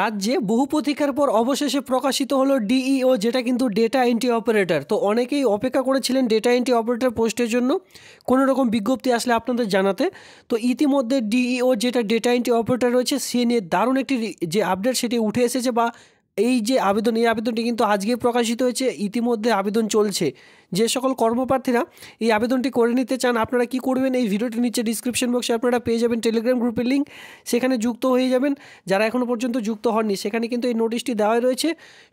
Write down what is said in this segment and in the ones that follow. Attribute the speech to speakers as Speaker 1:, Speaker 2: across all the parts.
Speaker 1: রাজ্যে বহু প্রতীক্ষার পর অবশেষে প্রকাশিত হলো ডিইও যেটা কিন্তু ডেটা এন্ট্রি অপারেটর তো অনেকেই অপেক্ষা করেছিলেন ডেটা এন্ট্রি অপারেটর পোস্টের জন্য কোনো রকম বিজ্ঞপ্তি আসলে আপনাদের জানাতে তো ইতিমধ্যে ডিইও যেটা ডেটা এন্ট্রি অপারেটর রয়েছে সে নিয়ে দারুণ একটি যে আপডেট সেটি উঠে এসেছে বা এই যে আবেদন এই আবেদনটি কিন্তু আজকে প্রকাশিত হয়েছে ইতিমধ্যে আবেদন চলছে যে সকল কর্মপ্রার্থীরা এই আবেদনটি করে নিতে চান আপনারা কি করবেন এই ভিডিওটির নিচে ডিসক্রিপশন বক্সে আপনারা পেয়ে যাবেন টেলিগ্রাম গ্রুপের লিঙ্ক সেখানে যুক্ত হয়ে যাবেন যারা এখনও পর্যন্ত যুক্ত হননি সেখানে কিন্তু এই নোটিশটি দেওয়া রয়েছে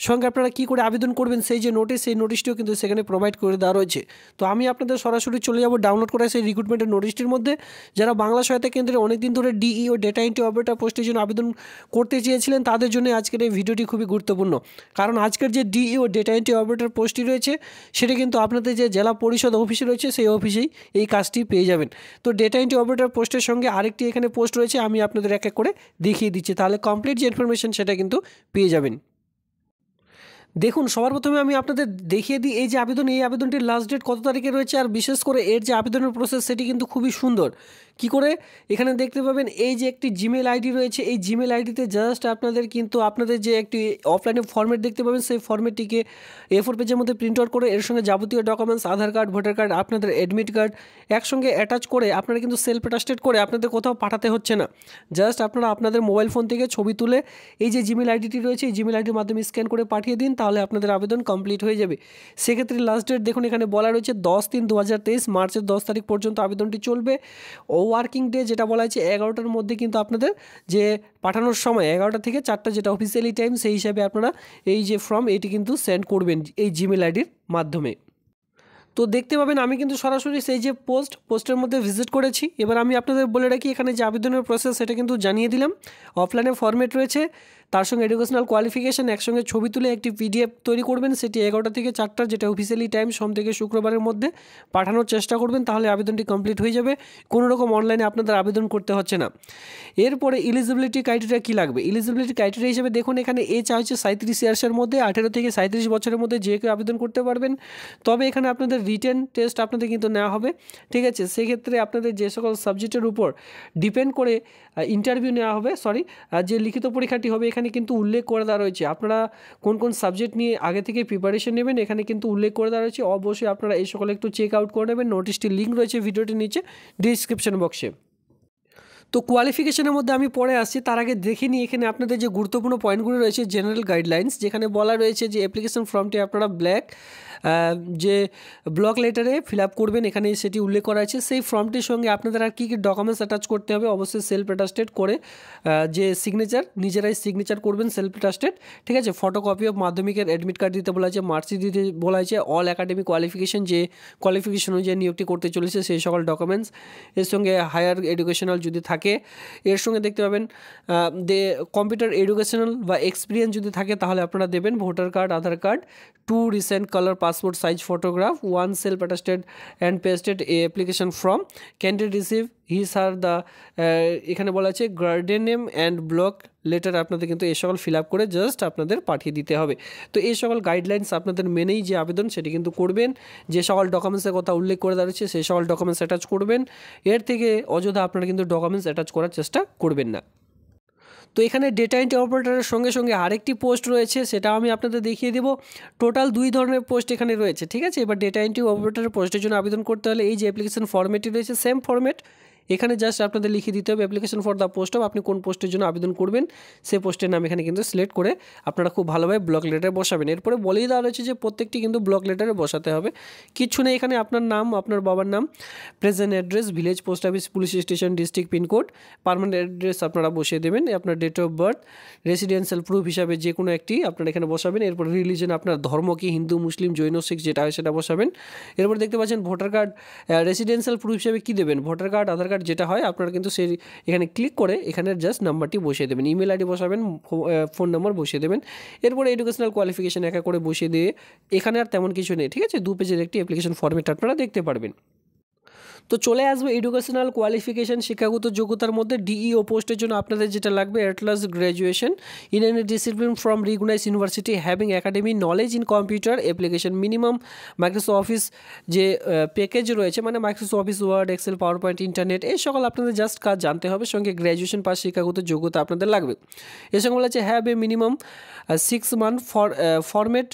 Speaker 1: সঙ্গে আপনারা কি করে আবেদন করবেন সেই যে নোটিশ সেই নোটিশটিও কিন্তু সেখানে প্রোভাইড করে দেওয়া রয়েছে তো আমি আপনাদের সরাসরি চলে যাব ডাউনলোড করা সেই রিক্রুটমেন্টের নোটিশটির মধ্যে যারা বাংলা সহায়তা কেন্দ্রে অনেকদিন ধরে D E O data entry operator পোস্টের জন্য আবেদন করতে চেয়েছিলেন তাদের জন্য আজকের এই ভিডিওটি খুবই গুরুত্বপূর্ণ কারণ আজকের যে D E O data entry operator পোস্টটি রয়েছে সেটা কিন্তু আপনাদের যে জেলা পরিষদ অফিস রয়েছে সেই অফিসেই এই কাজটি পেয়ে যাবেন তো ডেটা এন্ট্রি অপারেটর পোস্টের সঙ্গে আরেকটি এখানে পোস্ট রয়েছে আমি আপনাদের এক এক করে দেখিয়ে দিচ্ছি তাহলে কমপ্লিট যে ইনফরমেশান সেটা কিন্তু পেয়ে যাবেন দেখুন সবার প্রথমে আমি আপনাদের দেখিয়ে দিই এই যে আবেদন এই আবেদনটির লাস্ট ডেট কত তারিখে রয়েছে আর বিশেষ করে এর যে আবেদনের প্রসেস সেটি কিন্তু খুবই সুন্দর কি করে এখানে দেখতে পাবেন এই যে একটি জিমেল আইডি রয়েছে এই জিমেল আইডিতে জাস্ট আপনাদের কিন্তু আপনাদের যে একটি অফলাইনে ফর্মেট দেখতে পাবেন সেই ফর্মেটটিকে এ ফোর পেজের মধ্যে প্রিন্ট আউট করে এর সঙ্গে যাবতীয় documents Aadhaar card voter card আপনাদের অ্যাডমিট কার্ড একসঙ্গে অ্যাটাচ করে আপনারা কিন্তু সেলফ অ্যাটাস্টেড করে আপনাদের কোথাও পাঠাতে হচ্ছে না জাস্ট আপনারা আপনাদের মোবাইল ফোন থেকে ছবি তুলে এই যে জিমেল আইডিটি রয়েছে এই জিমেল আইডির মাধ্যমে স্ক্যান করে পাঠিয়ে দিন তাহলে আপনাদের আবেদন কমপ্লিট হয়ে যাবে সেক্ষেত্রে লাস্ট ডেট দেখুন এখানে বলা রয়েছে দশ তিন দু মার্চের দশ তারিখ পর্যন্ত আবেদনটি চলবে ও ওয়ার্কিং ডে যেটা বলা হয়েছে এগারোটার মধ্যে কিন্তু আপনাদের যে পাঠানোর সময় এগারোটা থেকে চারটা যেটা অফিসিয়ালি টাইম সেই হিসাবে আপনারা এই যে ফর্ম এটি কিন্তু সেন্ড করবেন এই জিমেল আইডির মাধ্যমে তো দেখতে পাবেন আমি কিন্তু সরাসরি সেই যে পোস্ট পোস্টের মধ্যে ভিজিট করেছি এবার আমি আপনাদের বলে রাখি এখানে যে আবেদনের প্রসেস সেটা কিন্তু জানিয়ে দিলাম অফলাইনে ফর্মেট রয়েছে তার সঙ্গে এডুকেশনাল কোয়ালিফিকেশান একসঙ্গে ছবি তুলে একটি পিডিএফ তৈরি করবেন সেটি এগারোটা থেকে চারটা যেটা অফিসিয়ালি টাইম সোম থেকে শুক্রবারের মধ্যে পাঠানোর চেষ্টা করবেন তাহলে আবেদনটি কমপ্লিট হয়ে যাবে কোনো রকম অনলাইনে আপনাদের আবেদন করতে হচ্ছে না এরপরে ইলিজিবিলিটি ক্রাইটেরিয়া কী লাগবে ইলিজিবিলিটি ক্রাইটেরিয়া হিসেবে দেখুন এখানে এজ হচ্ছে সাঁত্রিশ ইয়ার্সের মধ্যে আঠেরো থেকে সাঁত্রিশ বছরের মধ্যে যে কেউ আবেদন করতে পারবেন তবে এখানে আপনাদের রিটেন টেস্ট আপনাদের কিন্তু নেওয়া হবে ঠিক আছে সেক্ষেত্রে আপনাদের যে সকল সাবজেক্টের উপর ডিপেন্ড করে ইন্টারভিউ নেওয়া হবে সরি যে লিখিত পরীক্ষাটি হবে এখানে কিন্তু উল্লেখ করে দেওয়া রয়েছে আপনারা কোন কোন সাবজেক্ট নিয়ে আগে থেকে প্রিপারেশন নেবেন এখানে কিন্তু উল্লেখ করে দেওয়া রয়েছে অবশ্যই আপনারা এই সকলে একটু চেক আউট করে নেবেন নোটিশটির লিঙ্ক রয়েছে ভিডিওটির নিচে ডিসক্রিপশন বক্সে তো কোয়ালিফিকেশনের মধ্যে আমি পরে আসছি তার আগে দেখে নিই এখানে আপনাদের যে গুরুত্বপূর্ণ পয়েন্টগুলো রয়েছে জেনারেল গাইডলাইন্স যেখানে বলা রয়েছে যে অ্যাপ্লিকেশন ফর্মটি আপনারা ব্ল্যাক যে ব্লক লেটারে ফিল করবেন এখানে সেটি উল্লেখ করা আছে সেই ফর্মটির সঙ্গে আপনাদের আর কী কী ডকুমেন্টস অ্যাটাচ করতে হবে অবশ্যই সেলফ অ্যাটাস্টেড করে যে সিগনেচার নিজেরাই সিগনেচার করবেন সেলফ অ্যাটাস্টেড ঠিক আছে ফটোকপি অফ মাধ্যমিকের অ্যাডমিট কার্ড দিতে বলা হয়েছে মার্কশিট দিতে বলা হয়েছে অল একাডেমি কোয়ালিফিকেশন যে কোয়ালিফিকেশন অনুযায়ী নিয়োগটি করতে চলেছে সেই সকল ডকুমেন্টস এর সঙ্গে হায়ার এডুকেশনাল যদি থাকে এর সঙ্গে দেখতে পাবেন দে কম্পিউটার এডুকেশনাল বা এক্সপেরিয়েন্স যদি থাকে তাহলে আপনারা দেবেন voter card Aadhaar card two recent colour passport size photograph one self attested and pasted a application form candidate receive he আর দ্য এখানে বলা আছে guardian name and block letter আপনাদের কিন্তু এই সকল ফিল আপ করে জাস্ট আপনাদের পাঠিয়ে দিতে হবে তো এই সকল গাইডলাইন্স আপনাদের মেনেই যে আবেদন সেটি কিন্তু করবেন যে সকল ডকুমেন্টসের কথা উল্লেখ করে দাঁড়িয়েছে সেই সকল ডকুমেন্টস অ্যাটাচ করবেন এর থেকে অযথা আপনারা কিন্তু ডকুমেন্টস অ্যাটাচ করার চেষ্টা করবেন না তো এখানে ডেটা এন্ট্রি অপারেটারের সঙ্গে সঙ্গে আরেকটি পোস্ট রয়েছে সেটা আমি আপনাদের দেখিয়ে দেবো টোটাল দুই ধরনের পোস্ট এখানে রয়েছে ঠিক আছে এবার ডেটা এন্ট্রি অপারেটারের পোস্টের জন্য আবেদন করতে হলে এই যে অ্যাপ্লিকেশন ফর্মেটটি রয়েছে সেম ফর্মেট এখানে জাস্ট আপনাদের লিখে দিতে হবে অ্যাপ্লিকেশন ফর দ্য পোস্ট আপনি কোন পোস্টের জন্য আবেদন করবেন সেই পোস্টের নাম এখানে কিন্তু সিলেক্ট করে আপনারা খুব ভালোভাবে ব্লক লেটারে বসাবেন এরপরে বলেই দেওয়া রয়েছে যে প্রত্যেকটি কিন্তু ব্লক লেটারে বসাতে হবে কিছু নেই এখানে আপনার নাম আপনার বাবার নাম present address village post office police station district pincode permanent address আপনারা বসিয়ে দেবেন আপনার date of birth residential proof হিসাবে যে কোনো একটি আপনারা এখানে বসাবেন এরপর রিলিজন আপনার ধর্ম কি হিন্দু মুসলিম জৈন শিখ যেটা হয় সেটা বসাবেন এরপর দেখতে পাচ্ছেন ভোটার কার্ড রেসিডেন্সিয়াল প্রুফ হিসাবে কী দেবেন voter card Aadhaar card card যেটা হয় আপনারা কিন্তু সেই এখানে ক্লিক করে এখানে জাস্ট নাম্বারটি বসিয়ে দেবেন ইমেল আইডি বসাবেন ফোন নাম্বার বসিয়ে দেবেন এরপরে এডুকেশনাল কোয়ালিফিকেশান একা করে বসিয়ে দিয়ে এখানে আর তেমন কিছু নেই ঠিক আছে দু পেজের একটি অ্যাপ্লিকেশন ফর্মেট আপনারা দেখতে পারবেন তো চলে আসবো এডুকেশনাল কোয়ালিফিকেশান শিক্ষাগত যোগ্যতার মধ্যে ডিইও পোস্টের e জন্য আপনাদের যেটা লাগবে at least graduation in an discipline from recognised university having academic knowledge in computer application minimum Microsoft office যে প্যাকেজ রয়েছে মানে Microsoft office word excel PowerPoint internet এই সকল আপনাদের জাস্ট কাজ জানতে হবে সঙ্গে গ্র্যাজুয়েশন পাস শিক্ষাগত যোগ্যতা আপনাদের লাগবে এর সঙ্গে বলেছে হচ্ছে have a minimum six month for format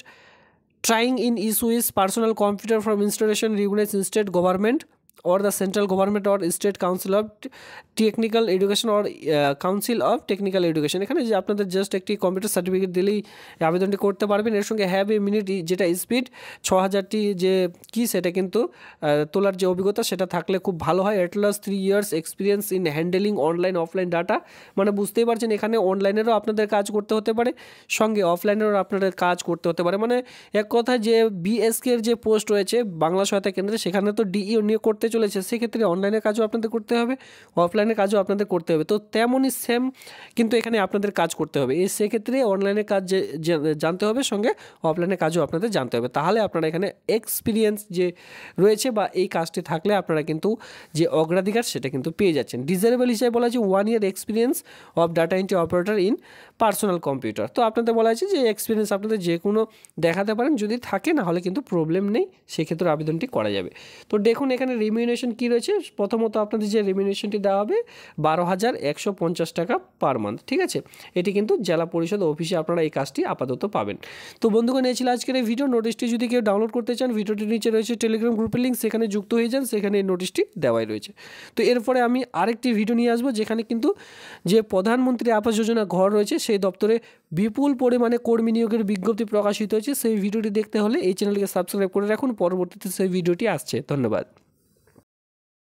Speaker 1: trying in issue is personal computer from installation regulation state government or the central government or state council of technical education or uh, council of technical education এখানে যে আপনাদের just একটি computer certificate দিলেই আবেদনটি করতে পারবেন এর সঙ্গে হ্যাভ এ মিনিট যেটা স্পিড ছ হাজারটি যে কী সেটা কিন্তু তোলার যে অভিজ্ঞতা সেটা থাকলে খুব ভালো হয় at three years experience in handling online offline data মানে বুঝতেই পারছেন এখানে অনলাইনেরও আপনাদের কাজ করতে হতে পারে সঙ্গে অফলাইনেরও আপনাদের কাজ করতে হতে পারে মানে এক কথা যে বিএসকের যে পোস্ট রয়েছে বাংলা সহায়তা কেন্দ্রে সেখানে তো ডিইও e নিয়োগ করতে চলেছে সেক্ষেত্রে অনলাইনে কাজও আপনাদের করতে হবে অফলাইনে কাজও আপনাদের করতে হবে তো তেমনই সেম কিন্তু এখানে আপনাদের কাজ করতে হবে এই সেক্ষেত্রে অনলাইনে কাজ জানতে হবে সঙ্গে অফলাইনে কাজও আপনাদের জানতে হবে তাহলে আপনারা এখানে এক্সপিরিয়েন্স যে রয়েছে বা এই কাজটি থাকলে আপনারা কিন্তু যে অগ্রাধিকার সেটা কিন্তু পেয়ে যাচ্ছেন ডিজারেবল হিসেবে বলা হয়েছে one year experience of data entry operator in personal computer তো আপনাদের বলা হয়েছে যে এক্সপিরিয়েন্স আপনাদের যে কোনো দেখাতে পারেন যদি থাকে না হলে কিন্তু প্রবলেম নেই সেক্ষেত্রে আবেদনটি করা যাবে তো দেখুন এখানে রিমি রেমিনেশন কী রয়েছে প্রথমত আপনাদের যে রেমিনেশনটি দেওয়া হবে বারো হাজার একশো পঞ্চাশ টাকা পার মান্থ ঠিক আছে এটি কিন্তু জেলা পরিষদ অফিসে আপনারা এই কাজটি আপাতত পাবেন তো বন্ধুগণ এই ছিল আজকের এই ভিডিও নোটিশটি যদি কেউ ডাউনলোড করতে চান ভিডিওটির নিচে রয়েছে টেলিগ্রাম গ্রুপের লিঙ্ক সেখানে যুক্ত হয়ে যান সেখানে এই নোটিশটি দেওয়াই রয়েছে তো এরপরে আমি আরেকটি ভিডিও নিয়ে আসবো যেখানে কিন্তু যে প্রধানমন্ত্রী আবাস যোজনা ঘর রয়েছে সেই দপ্তরে বিপুল পরিমাণে কর্মী নিয়োগের বিজ্ঞপ্তি প্রকাশিত হয়েছে সেই ভিডিওটি দেখতে হলে এই চ্যানেলকে সাবস্ক্রাইব করে রাখুন পরবর্তীতে সেই ভিডিওটি আসছে ধন্যবাদ